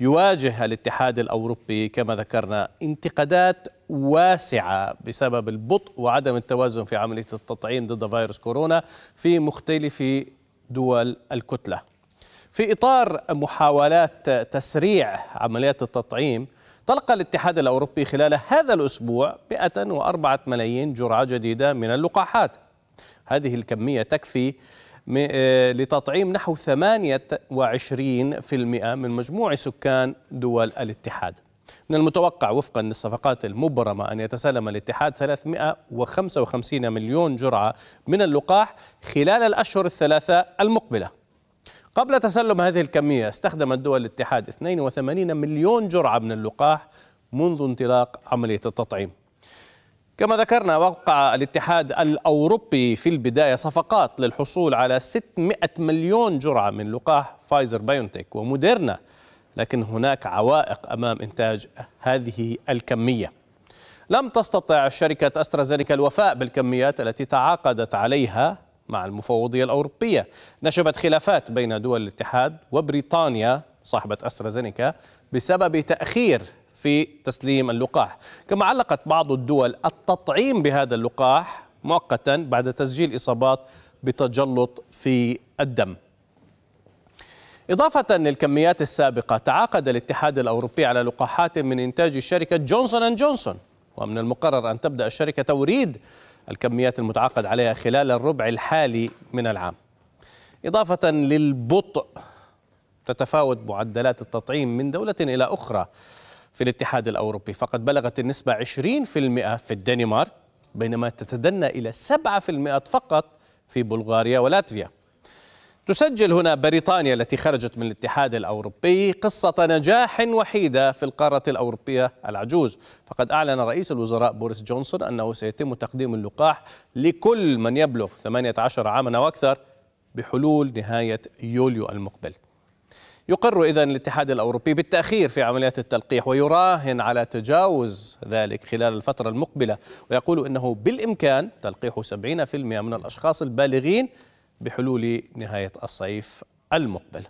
يواجه الاتحاد الاوروبي كما ذكرنا انتقادات واسعه بسبب البطء وعدم التوازن في عمليه التطعيم ضد فيروس كورونا في مختلف دول الكتله. في اطار محاولات تسريع عمليات التطعيم طلق الاتحاد الاوروبي خلال هذا الاسبوع 104 ملايين جرعه جديده من اللقاحات. هذه الكميه تكفي آه، لتطعيم نحو 28% من مجموع سكان دول الاتحاد من المتوقع وفقا للصفقات المبرمة أن يتسلم الاتحاد 355 مليون جرعة من اللقاح خلال الأشهر الثلاثة المقبلة قبل تسلم هذه الكمية استخدمت دول الاتحاد 82 مليون جرعة من اللقاح منذ انطلاق عملية التطعيم كما ذكرنا وقع الاتحاد الأوروبي في البداية صفقات للحصول على 600 مليون جرعة من لقاح فايزر بايونتك وموديرنا لكن هناك عوائق أمام إنتاج هذه الكمية لم تستطع شركة أسترازينيكا الوفاء بالكميات التي تعاقدت عليها مع المفوضية الأوروبية نشبت خلافات بين دول الاتحاد وبريطانيا صاحبة أسترازينيكا بسبب تأخير في تسليم اللقاح كما علقت بعض الدول التطعيم بهذا اللقاح مؤقتا بعد تسجيل إصابات بتجلط في الدم إضافة للكميات السابقة تعاقد الاتحاد الأوروبي على لقاحات من إنتاج شركة جونسون أند جونسون ومن المقرر أن تبدأ الشركة توريد الكميات المتعاقد عليها خلال الربع الحالي من العام إضافة للبطء تتفاوت معدلات التطعيم من دولة إلى أخرى في الاتحاد الأوروبي فقد بلغت النسبة 20% في الدنمارك بينما تتدنى إلى 7% فقط في بلغاريا ولاتفيا تسجل هنا بريطانيا التي خرجت من الاتحاد الأوروبي قصة نجاح وحيدة في القارة الأوروبية العجوز فقد أعلن رئيس الوزراء بوريس جونسون أنه سيتم تقديم اللقاح لكل من يبلغ 18 عاما وأكثر بحلول نهاية يوليو المقبل يقر إذا الاتحاد الأوروبي بالتأخير في عمليات التلقيح ويراهن على تجاوز ذلك خلال الفترة المقبلة ويقول إنه بالإمكان تلقيح 70% من الأشخاص البالغين بحلول نهاية الصيف المقبل